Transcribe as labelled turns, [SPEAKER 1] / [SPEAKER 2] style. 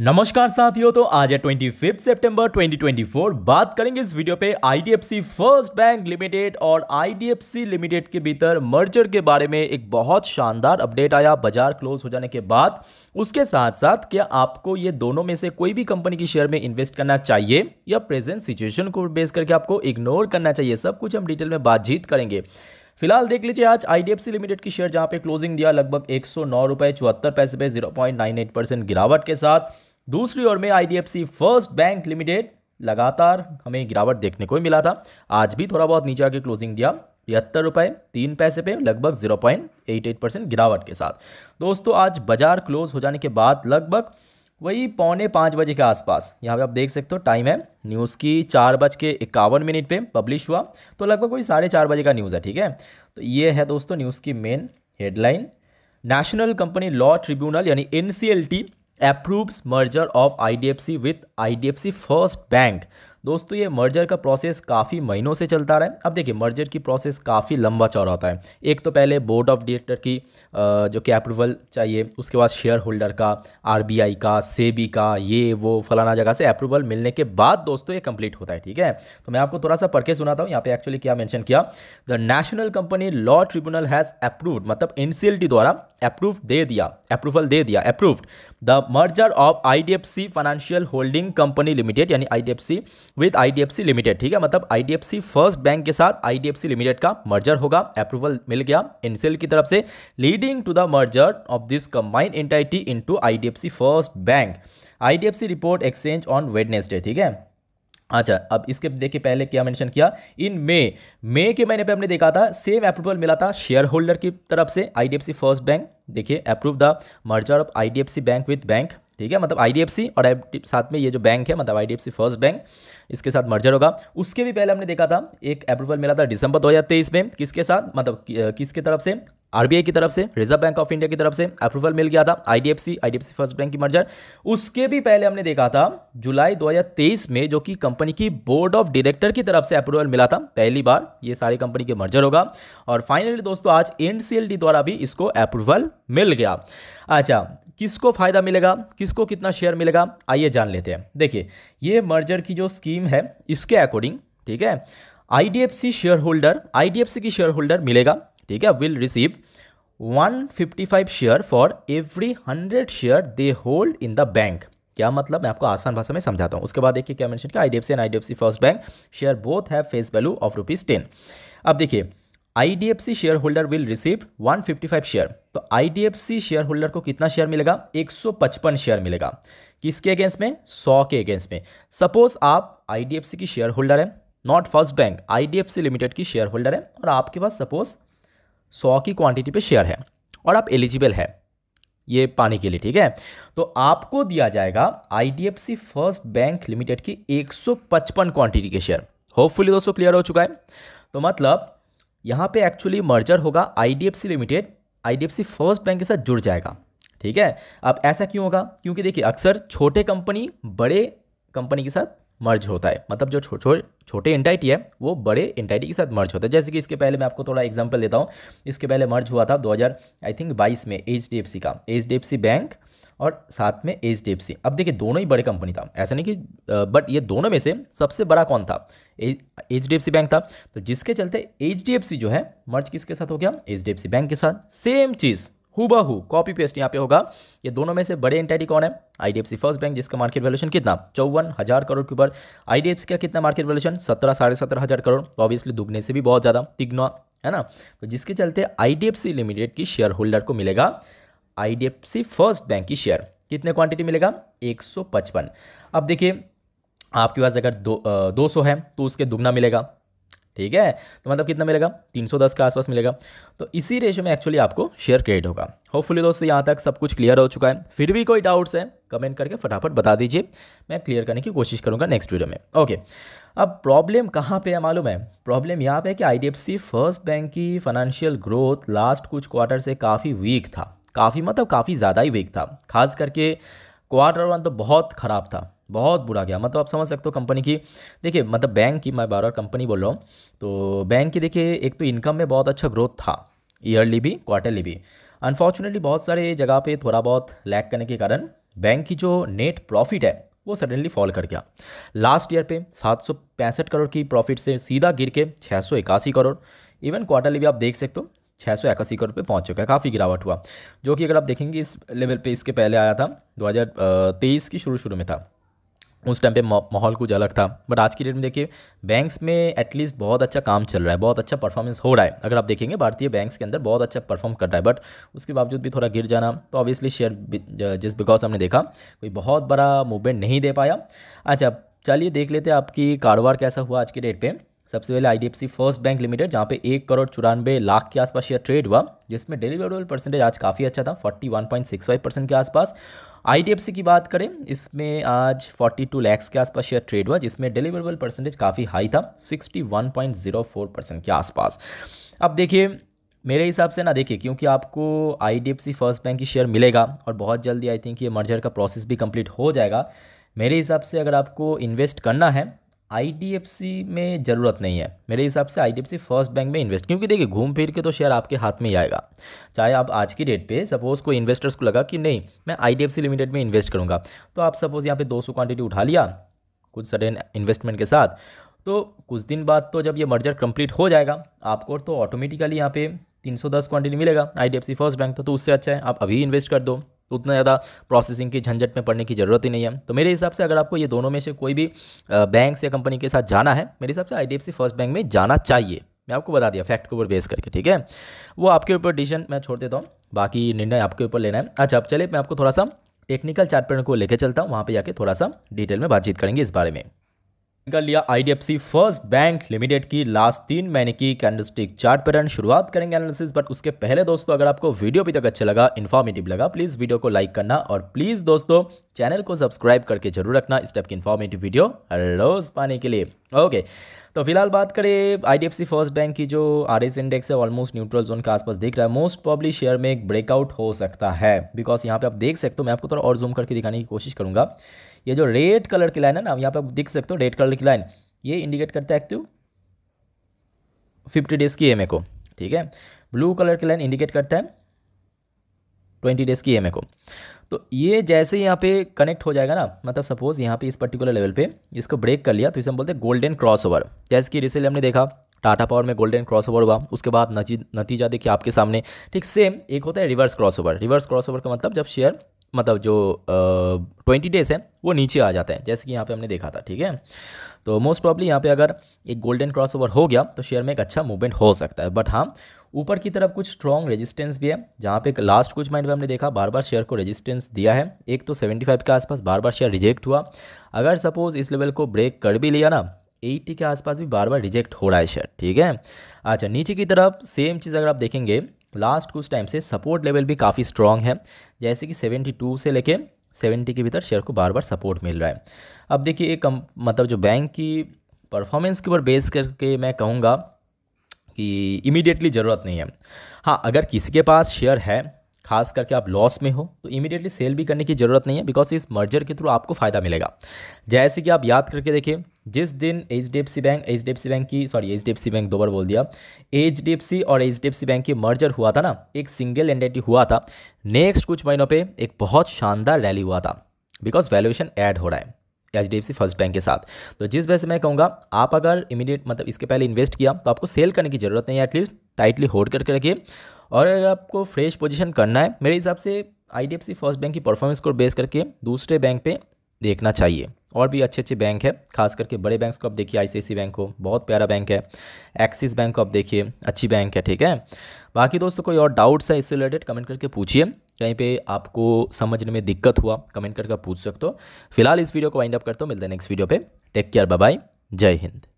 [SPEAKER 1] नमस्कार साथियों तो आज है 25 सितंबर 2024 बात करेंगे इस वीडियो पे आईडीएफसी फर्स्ट बैंक लिमिटेड और आईडीएफसी लिमिटेड के भीतर मर्जर के बारे में एक बहुत शानदार अपडेट आया बाजार क्लोज हो जाने के बाद उसके साथ साथ क्या आपको ये दोनों में से कोई भी कंपनी की शेयर में इन्वेस्ट करना चाहिए या प्रेजेंट सिचुएशन को बेस करके आपको इग्नोर करना चाहिए सब कुछ हम डिटेल में बातचीत करेंगे फिलहाल देख लीजिए आज आईडीएफसी लिमिटेड की शेयर जहां पे क्लोजिंग दिया लगभग एक सौ नौ रुपये चौहत्तर पैसे पे zero point nine eight percent गिरावट के साथ दूसरी ओर में आई फर्स्ट बैंक लिमिटेड लगातार हमें गिरावट देखने को मिला था आज भी थोड़ा बहुत नीचे आके क्लोजिंग दिया तिहत्तर रुपये तीन पैसे पे लगभग zero point eight eight percent गिरावट के साथ दोस्तों आज बाजार क्लोज हो जाने के बाद लगभग वही पौने पाँच बजे के आसपास यहाँ पे आप देख सकते हो टाइम है न्यूज़ की चार बज के इक्यावन मिनट पे पब्लिश हुआ तो लगभग वही साढ़े चार बजे का न्यूज़ है ठीक है तो ये है दोस्तों न्यूज़ की main headline National Company Law Tribunal यानी N approves merger of IDFC with IDFC First Bank. दोस्तों ये मर्जर का प्रोसेस काफ़ी महीनों से चलता रहा है अब देखिए मर्जर की प्रोसेस काफ़ी लंबा चौड़ा होता है एक तो पहले बोर्ड ऑफ डायरेक्टर की जो कि अप्रूवल चाहिए उसके बाद शेयर होल्डर का आर का सेबी का ये वो फलाना जगह से अप्रूवल मिलने के बाद दोस्तों ये कंप्लीट होता है ठीक है तो मैं आपको थोड़ा सा पढ़ के सुनाता हूँ यहाँ पे एक्चुअली क्या मैंशन किया the National Company Law Tribunal has approved मतलब एन द्वारा अप्रूव दे दिया अप्रूवल दे दिया approved the merger of I Financial Holding Company Limited यानी आई विद आईडीएफसी लिमिटेड ठीक है मतलब आईडीएफसी फर्स्ट बैंक के साथ आईडीएफसी लिमिटेड का मर्जर होगा अप्रूवल मिल गया इनसेल की तरफ से leading to the merger of this combined entity F C First Bank IDFC report exchange on Wednesday ठीक है अच्छा अब इसके देखिए पहले क्या मेंशन किया इन मे मे के महीने पे हमने देखा था सेम अप्रूवल मिला था शेयर होल्डर की तरफ से आईडीएफसी फर्स्ट बैंक देखिए approve the merger of IDFC bank with bank ठीक है मतलब आई और साथ में ये जो बैंक है मतलब आईडीएफसी फर्स्ट बैंक इसके साथ मर्जर होगा उसके भी पहले हमने देखा था एक अप्रूवल मिला था दिसंबर 2023 में किसके साथ मतलब किसके तरफ से आरबीआई की तरफ से रिजर्व बैंक ऑफ इंडिया की तरफ से अप्रूवल मिल गया था आईडीएफसी आईडीएफसी फर्स्ट बैंक की मर्जर उसके भी पहले हमने देखा था जुलाई 2023 में जो कि कंपनी की बोर्ड ऑफ डायरेक्टर की तरफ से अप्रूवल मिला था पहली बार ये सारी कंपनी के मर्जर होगा और फाइनली दोस्तों आज एनसीएलटी द्वारा भी इसको अप्रूवल मिल गया अच्छा किसको फ़ायदा मिलेगा किसको कितना शेयर मिलेगा आइए जान लेते हैं देखिए ये मर्जर की जो स्कीम है इसके अकॉर्डिंग ठीक है आईडीएफसी शेयर होल्डर आई की शेयर होल्डर मिलेगा ठीक है will receive 155 share for every 100 share they hold in the bank क्या मतलब मैं आपको आसान भाषा में समझाता हूँ उसके बाद देखिए क्या मैंशन किया I D F C and I D F C First Bank share both have face value of rupees ten अब देखिए C share holder will receive 155 share तो सी शेयर होल्डर को कितना शेयर मिलेगा 155 शेयर मिलेगा किसके against में 100 के अगेंस्ट में सपोज आप सी की शेयर होल्डर हैं not First Bank C limited की शेयर होल्डर है और आपके पास सपोज 100 की क्वांटिटी पे शेयर है और आप एलिजिबल है ये पाने के लिए ठीक है तो आपको दिया जाएगा सी फर्स्ट बैंक लिमिटेड की पचपन क्वांटिटी के शेयर होपफुली दोस्तों क्लियर हो चुका है तो मतलब यहाँ पे एक्चुअली मर्जर होगा IDFC Limited IDFC First Bank के साथ जुड़ जाएगा ठीक है अब ऐसा क्यों होगा क्योंकि देखिए अक्सर छोटे कंपनी बड़े कंपनी के साथ मर्ज होता है मतलब जो छो, छो, छोटे एंटाइटी है वो बड़े एंटाइटी के साथ मर्ज होता है जैसे कि इसके पहले मैं आपको थोड़ा एग्जाम्पल देता हूँ इसके पहले मर्ज हुआ था दो आई थिंक बाईस में एच का एच बैंक और साथ में एच डी एफ सी अब देखिए दोनों ही बड़े कंपनी था ऐसा नहीं कि बट ये दोनों में से सबसे बड़ा कौन था H D F C bank था तो जिसके चलते एच डी एफ सी जो है मर्ज किसके साथ हो गया H D F C bank के साथ सेम चीज़ हु कॉपी पेस्ट यहाँ पे होगा ये दोनों में से बड़े एंटाइटी कौन है आईडीएफसी फर्स्ट बैंक जिसका मार्केट वैल्यूशन कितना चौवन हज़ार करोड़ के ऊपर आईडीएफसी का कितना मार्केट वैल्यूशन सत्रह साढ़े सत्रह हज़ार करोड़ तो ऑब्वियसली दुगने से भी बहुत ज़्यादा तिगना है ना तो जिसके चलते आईडीएफसी लिमिटेड की शेयर होल्डर को मिलेगा आई फर्स्ट बैंक की शेयर कितने क्वांटिटी मिलेगा 155 अब देखिए आपके पास अगर दो दो सौ है तो उसके दुगना मिलेगा ठीक है तो मतलब कितना मिलेगा 310 के आसपास मिलेगा तो इसी रेशो में एक्चुअली आपको शेयर क्रेडिट होगा होपफुली दोस्तों यहाँ तक सब कुछ क्लियर हो चुका है फिर भी कोई डाउट्स है कमेंट करके फटाफट बता दीजिए मैं क्लियर करने की कोशिश करूँगा नेक्स्ट वीडियो में ओके अब प्रॉब्लम कहाँ पे है मालूम है प्रॉब्लम यहाँ पे है कि आई फर्स्ट बैंक की फाइनेंशियल ग्रोथ लास्ट कुछ क्वार्टर से काफ़ी वीक था काफ़ी मतलब काफ़ी ज़्यादा ही वीक था खास करके क्वार्टर वन तो बहुत ख़राब था बहुत बुरा गया मतलब आप समझ सकते हो कंपनी की देखिए मतलब बैंक की मैं बार बार कंपनी बोल रहा हूँ तो बैंक की देखिए एक तो इनकम में बहुत अच्छा ग्रोथ था ईयरली भी क्वार्टरली भी अनफॉर्चुनेटली बहुत सारे जगह पे थोड़ा बहुत लैक करने के कारण बैंक की जो नेट प्रॉफिट है वो सडनली फॉल कर गया लास्ट ईयर पे सात करोड़ की प्रॉफिट से सीधा गिर के छः करोड़ इवन क्वार्टरली भी आप देख सकते हो छः सौ इक्यासी करोड़ पर पहुँच चुका है काफ़ी गिरावट हुआ जो कि अगर आप देखेंगे इस लेवल पे इसके पहले आया था 2023 की शुरू शुरू में था उस टाइम पे माहौल कुछ अलग था बट आज की डेट में देखिए बैंक्स में एटलीस्ट बहुत अच्छा काम चल रहा है बहुत अच्छा परफॉर्मेंस हो रहा है अगर आप देखेंगे भारतीय बैंक्स के अंदर बहुत अच्छा परफॉर्म कर रहा है बट उसके बावजूद भी थोड़ा गिर जाना तो ऑब्वियसली शेयर जिस बिकॉज हमने देखा कोई बहुत बड़ा मूवमेंट नहीं दे पाया अच्छा चलिए देख लेते हैं आपकी कारोबार कैसा हुआ आज के डेट पर सबसे पहले आईडीएफसी फर्स्ट बैंक लिमिटेड जहाँ पे एक करोड़ चौरानवे लाख के आसपास यह ट्रेड हुआ जिसमें डिलीवरेबल परसेंटेज आज काफ़ी अच्छा था 41.65 परसेंट के आसपास आई की बात करें इसमें आज 42 लैक्स के आसपास शेयर ट्रेड हुआ जिसमें डिलीवरेबल परसेंटेज काफ़ी हाई था 61.04 परसेंट के आसपास अब देखिए मेरे हिसाब से ना देखिए क्योंकि आपको आई फर्स्ट बैंक की शेयर मिलेगा और बहुत जल्दी आई थिंक ये मर्जर का प्रोसेस भी कंप्लीट हो जाएगा मेरे हिसाब से अगर आपको इन्वेस्ट करना है आई में ज़रूरत नहीं है मेरे हिसाब से आई फर्स्ट बैंक में इन्वेस्ट क्योंकि देखिए घूम फिर के तो शेयर आपके हाथ में ही आएगा चाहे आप आज की डेट पे सपोज़ कोई इन्वेस्टर्स को लगा कि नहीं मैं आई लिमिटेड में इन्वेस्ट करूँगा तो आप सपोज़ यहाँ पे 200 क्वांटिटी उठा लिया कुछ सडन इन्वेस्टमेंट के साथ तो कुछ दिन बाद तो जब ये मर्जर कंप्लीट हो जाएगा आपको तो ऑटोमेटिकली यहाँ पे 310 क्वांटिटी मिलेगा आई फर्स्ट बैंक तो, तो उससे अच्छा है आप अभी इन्वेस्ट कर दो तो उतना ज़्यादा प्रोसेसिंग की झंझट में पड़ने की ज़रूरत ही नहीं है तो मेरे हिसाब से अगर आपको ये दोनों में से कोई भी बैंक या कंपनी के साथ जाना है मेरे हिसाब से आई फर्स्ट बैंक में जाना चाहिए मैं आपको बता दिया फैक्ट के ऊपर बेस करके ठीक है वो आपके ऊपर डिसीजन मैं छोड़ देता हूँ बाकी निर्णय आपके ऊपर लेना है अच्छा अब चले मैं आपको थोड़ा सा टेक्निकल चार्ट को लेकर चलता हूँ वहाँ पे जाके थोड़ा सा डिटेल में बातचीत करेंगे इस बारे में कर लिया आईडीएफसी फर्स्ट बैंक लिमिटेड की लास्ट तीन महीने की कैंडलस्टिक चार्ट पैटर्न शुरुआत करेंगे एनालिसिस बट उसके पहले दोस्तों अगर आपको वीडियो भी तक अच्छा लगा इन्फॉर्मेटिव लगा प्लीज़ वीडियो को लाइक करना और प्लीज़ दोस्तों चैनल को सब्सक्राइब करके जरूर रखना इस टाइप की इन्फॉर्मेटिव वीडियो रोज़ पाने के लिए ओके तो फिलहाल बात करें आईडीएफसी फर्स्ट बैंक की जो आर इंडेक्स है ऑलमोस्ट न्यूट्रल जोन के आसपास देख रहा है मोस्ट प्रॉब्ली शेयर में एक ब्रेकआउट हो सकता है बिकॉज यहाँ पे आप देख सकते हो मैं आपको थोड़ा और जूम करके दिखाने की कोशिश करूंगा ये जो रेड कलर की लाइन है ना यहाँ पर देख सकते हो रेड कलर की लाइन ये इंडिकेट करता है एक्टिव फिफ्टी डेज की एम को ठीक है ब्लू कलर की लाइन इंडिकेट करता है ट्वेंटी डेज की एम को तो ये जैसे यहाँ पे कनेक्ट हो जाएगा ना मतलब सपोज यहाँ पे इस पर्टिकुलर लेवल पे इसको ब्रेक कर लिया तो इसे हम बोलते हैं गोल्डन क्रॉस ओवर जैसे कि रिसेल हमने देखा टाटा पावर में गोल्डन क्रॉस ओवर हुआ उसके बाद नतीजा देखिए आपके सामने ठीक सेम एक होता है reverse cross over reverse cross over का मतलब जब शेयर मतलब जो ट्वेंटी डेज है वो नीचे आ जाता है जैसे कि यहाँ पे हमने देखा था ठीक है तो मोस्ट प्रॉब्ली यहाँ पे अगर एक गोल्डन क्रॉस ओवर हो गया तो शेयर में एक अच्छा मूवमेंट हो सकता है बट हाँ ऊपर की तरफ कुछ स्ट्रॉन्ग रेजिस्टेंस भी है जहाँ पे लास्ट कुछ माइंड में हमने देखा बार बार शेयर को रेजिस्टेंस दिया है एक तो 75 के आसपास बार बार शेयर रिजेक्ट हुआ अगर सपोज़ इस लेवल को ब्रेक कर भी लिया ना 80 के आसपास भी बार बार रिजेक्ट हो रहा है शेयर ठीक है अच्छा नीचे की तरफ सेम चीज़ अगर आप देखेंगे लास्ट कुछ टाइम से सपोर्ट लेवल भी काफ़ी स्ट्रॉन्ग है जैसे कि 72 से लेके 70 के भीतर शेयर को बार बार सपोर्ट मिल रहा है अब देखिए एक कम मतलब जो बैंक की परफॉर्मेंस के ऊपर बेस करके मैं कहूँगा कि इमीडिएटली ज़रूरत नहीं है हाँ अगर किसी के पास शेयर है खास करके आप लॉस में हो तो इमीडिएटली सेल भी करने की ज़रूरत नहीं है बिकॉज इस मर्जर के थ्रू आपको फ़ायदा मिलेगा जैसे कि आप याद करके देखें जिस दिन H D F C bank H D F C bank की sorry H D F C bank दो बार बोल दिया एच डी एफ सी और H D F C bank की मर्जर हुआ था ना एक सिंगल एंटिटी हुआ था नेक्स्ट कुछ महीनों पर एक बहुत शानदार रैली हुआ था बिकॉज वैल्यूएशन ऐड हो रहा है H D F C First Bank के साथ तो जिस वजह से मैं कहूँगा आप अगर इमीडिएट मतलब इसके पहले इन्वेस्ट किया तो आपको सेल करने की ज़रूरत नहीं है एटलीस्ट टाइटली होल्ड करके रखिए और अगर आपको फ्रेश पोजीशन करना है मेरे हिसाब से आई फर्स्ट बैंक की परफॉर्मेंस को बेस करके दूसरे बैंक पे देखना चाहिए और भी अच्छे अच्छे बैंक है खास करके बड़े बैंक को आप देखिए सी बैंक को बहुत प्यारा बैंक है एक्सिस बैंक को आप देखिए अच्छी बैंक है ठीक है बाकी दोस्तों कोई और डाउट्स है इससे रिलेटेड कमेंट करके पूछिए कहीं पे आपको समझने में दिक्कत हुआ कमेंट करके पूछ सकते हो फिलहाल इस वीडियो को वाइंड अप करता हूँ मिलते हैं नेक्स्ट वीडियो पे टेक केयर बाय जय हिंद